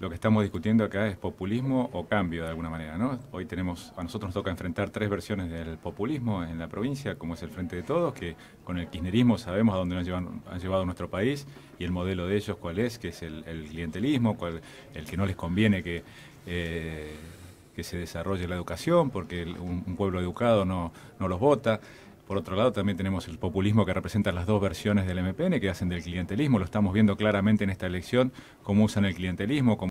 lo que estamos discutiendo acá es populismo o cambio de alguna manera, ¿no? Hoy tenemos, a nosotros nos toca enfrentar tres versiones del populismo en la provincia, como es el Frente de Todos, que con el kirchnerismo sabemos a dónde nos han llevado nuestro país y el modelo de ellos cuál es, que es el, clientelismo, el que no les conviene que, eh, se desarrolle la educación, porque un, pueblo educado no, los vota. Por otro lado, también tenemos el populismo que representa las dos versiones del MPN que hacen del clientelismo. Lo estamos viendo claramente en esta elección, cómo usan el clientelismo, cómo